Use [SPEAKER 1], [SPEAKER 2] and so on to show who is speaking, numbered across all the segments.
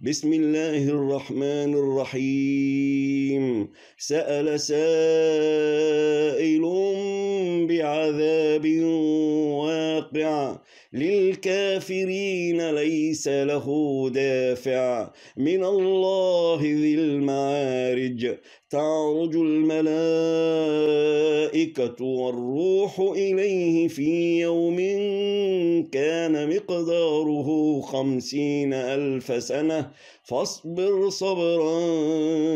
[SPEAKER 1] بسم الله الرحمن الرحيم سأل سائل بعذاب واقع للكافرين ليس له دافع من الله ذي المعارج تعرج الملائكة والروح إليه في يوم كان مقداره خمسين ألف سنة فاصبر صبرا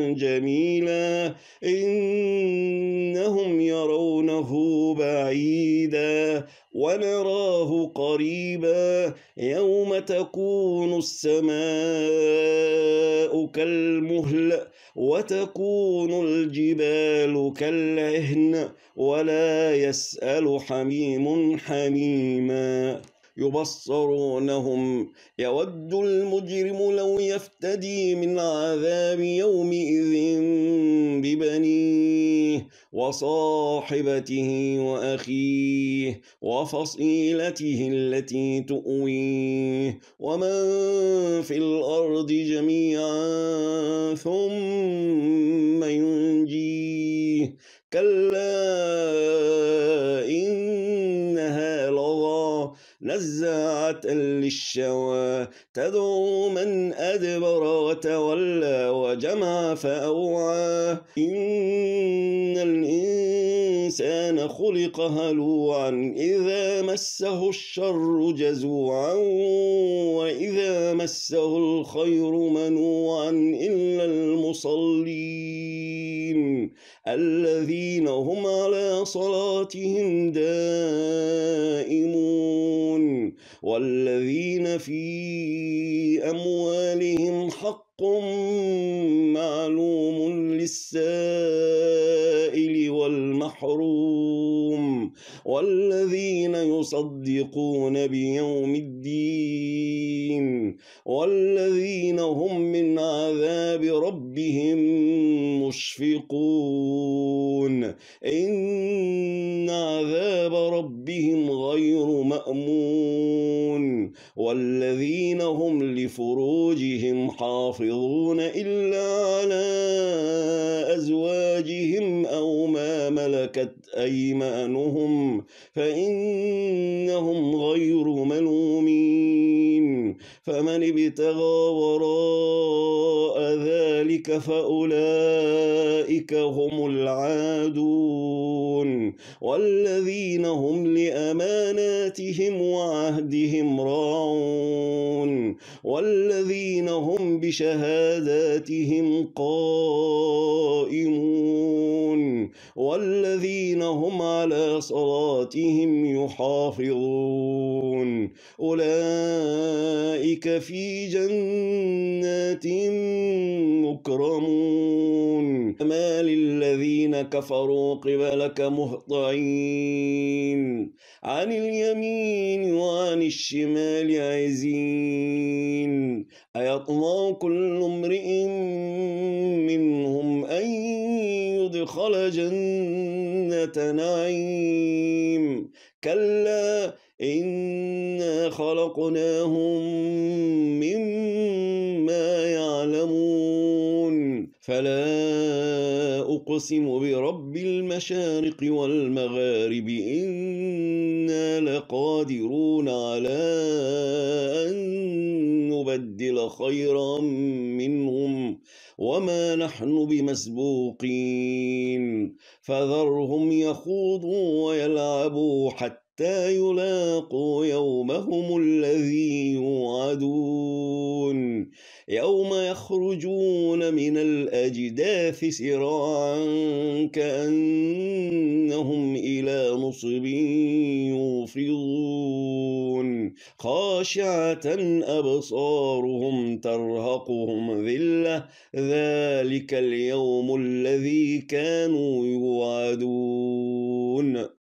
[SPEAKER 1] جميلا إنهم يرونه بعيدا ونرى الله قريبا يوم تكون السماء كالمهل وتكون الجبال كالعهن ولا يسأل حميم حميما يبصرونهم يود المجرم لو يفتدي من عذاب يومئذ ببني وصاحبته وأخيه وفصيلته التي تؤويه ومن في الأرض جميعا ثم ينجيه كلا إن نزاعة للشوى تدعو من أدبر وتولى وجمع فأوعى إن الإنسان خلق هلوعا إذا مسه الشر جزوعا وإذا مسه الخير منوعا إلا المصلين الذين هم على صلاتهم دائما والذين في أموالهم حق معلوم للسائل والمحروم والذين يصدقون بيوم الدين والذين هم من عذاب ربهم مشفقون إن عذاب ربهم غير مأمون والذين هم لفروجهم حافظون إلا على أزواجهم أو ما ملكت أيمانهم فإنهم غير ملومون فمن ابتغى وراء ذلك فأولئك هم العادون والذين هم لأماناتهم وعهدهم راعون والذين هم بشهاداتهم قائمون والذين هم على صلاتهم يحافظون أولئك في جنات مكرمون ما للذين كفروا قبلك مهطعين عن اليمين وعن الشمال عزين أدخل جنة نعيم كلا إنا خلقناهم مما يعلمون فلا أقسم برب المشارق والمغارب إنا لقادرون على أن نبدل خيرا منهم وما نحن بمسبوقين فذرهم يخوضوا ويلعبوا حتى يلاقوا يومهم الذي يوعدون يوم يخرجون من الأجداث سراعا كأنهم إلى نصب يوفضون خاشعة أبصارهم ترهقهم ذلة ذلك اليوم الذي كانوا يوعدون